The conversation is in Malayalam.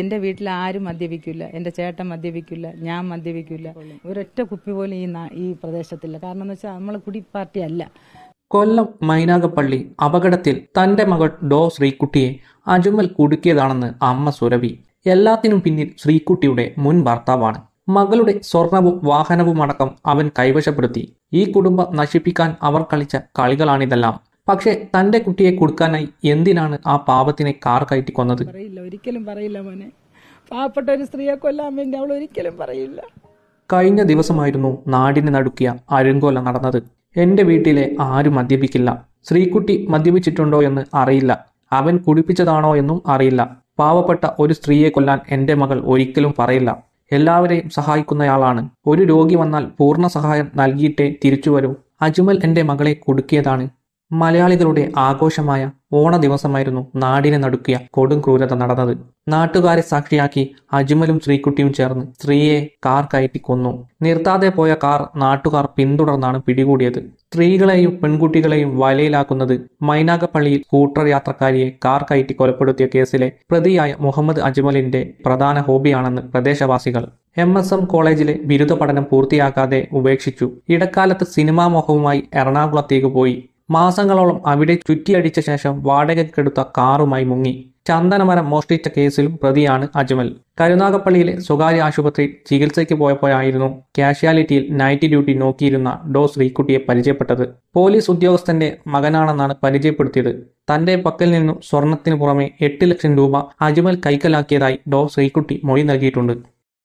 എന്റെ വീട്ടിൽ ആരും മദ്യപിക്കില്ല എന്റെ ചേട്ടൻ മദ്യപിക്കില്ല ഞാൻ മദ്യപിക്കില്ല ഒരൊറ്റ കുപ്പി പോലും ഈ ഈ പ്രദേശത്തില്ല കാരണം എന്ന് വെച്ചാൽ നമ്മൾ കുടി പാർട്ടി അല്ല കൊല്ലം മൈനാഗപ്പള്ളി അപകടത്തിൽ തന്റെ മകൾ ഡോ ശ്രീക്കുട്ടിയെ അജുമൽ കുടുക്കിയതാണെന്ന് അമ്മ സുരവി എല്ലാത്തിനും പിന്നിൽ ശ്രീക്കുട്ടിയുടെ മുൻ ഭർത്താവാണ് മകളുടെ സ്വർണവും വാഹനവും അടക്കം അവൻ കൈവശപ്പെടുത്തി ഈ കുടുംബം നശിപ്പിക്കാൻ അവർ കളിച്ച കളികളാണിതെല്ലാം പക്ഷെ തൻ്റെ കുട്ടിയെ കൊടുക്കാനായി എന്തിനാണ് ആ പാപത്തിനെ കാർ കയറ്റി കൊന്നത് ഒരിക്കലും പറയില്ല മോനെ പാവപ്പെട്ട ഒരു സ്ത്രീയെ കൊല്ലാൻ വേണ്ടി അവൾ ഒരിക്കലും പറയില്ല കഴിഞ്ഞ ദിവസമായിരുന്നു നാടിനെ നടുക്കിയ അരുങ്കോല നടന്നത് എൻ്റെ വീട്ടിലെ ആരും മദ്യപിക്കില്ല ശ്രീകുട്ടി മദ്യപിച്ചിട്ടുണ്ടോ എന്ന് അറിയില്ല അവൻ കുടിപ്പിച്ചതാണോ എന്നും അറിയില്ല പാവപ്പെട്ട ഒരു സ്ത്രീയെ കൊല്ലാൻ എൻ്റെ മകൾ ഒരിക്കലും പറയില്ല എല്ലാവരെയും സഹായിക്കുന്നയാളാണ് ഒരു രോഗി വന്നാൽ പൂർണ്ണ സഹായം നൽകിയിട്ടേ തിരിച്ചു വരൂ അജ്മൽ എൻ്റെ മകളെ കൊടുക്കിയതാണ് മലയാളികളുടെ ആഘോഷമായ ഓണ ദിവസമായിരുന്നു നാടിനെ നടുക്കിയ കൊടും ക്രൂരത നടന്നത് നാട്ടുകാരെ സാക്ഷിയാക്കി അജ്മലും ശ്രീക്കുട്ടിയും ചേർന്ന് സ്ത്രീയെ കാർ കയറ്റി കൊന്നു നിർത്താതെ പോയ കാർ നാട്ടുകാർ പിന്തുടർന്നാണ് പിടികൂടിയത് സ്ത്രീകളെയും പെൺകുട്ടികളെയും വലയിലാക്കുന്നത് മൈനാഗപ്പള്ളിയിൽ സ്കൂട്ടർ യാത്രക്കാരിയെ കാർ കയറ്റി കൊലപ്പെടുത്തിയ കേസിലെ പ്രതിയായ മുഹമ്മദ് അജ്മലിന്റെ പ്രധാന ഹോബിയാണെന്ന് പ്രദേശവാസികൾ എം എസ് എം കോളേജിലെ ബിരുദ പഠനം പൂർത്തിയാക്കാതെ ഉപേക്ഷിച്ചു ഇടക്കാലത്ത് സിനിമാ മോഹവുമായി എറണാകുളത്തേക്ക് പോയി മാസങ്ങളോളം അവിടെ ചുറ്റിയടിച്ച ശേഷം വാടകയ്ക്കെടുത്ത കാറുമായി മുങ്ങി ചന്ദനമരം മോഷ്ടിച്ച കേസിലും പ്രതിയാണ് അജ്മൽ കരുനാഗപ്പള്ളിയിലെ സ്വകാര്യ ആശുപത്രിയിൽ ചികിത്സയ്ക്ക് പോയപ്പോഴായിരുന്നു കാഷ്യാലിറ്റിയിൽ നൈറ്റ് ഡ്യൂട്ടി നോക്കിയിരുന്ന ഡോ ശ്രീക്കുട്ടിയെ പരിചയപ്പെട്ടത് പോലീസ് ഉദ്യോഗസ്ഥന്റെ മകനാണെന്നാണ് പരിചയപ്പെടുത്തിയത് തന്റെ പക്കൽ നിന്നും സ്വർണത്തിന് പുറമെ എട്ട് ലക്ഷം രൂപ അജ്മൽ കൈക്കലാക്കിയതായി ഡോ ശ്രീക്കുട്ടി മൊഴി നൽകിയിട്ടുണ്ട്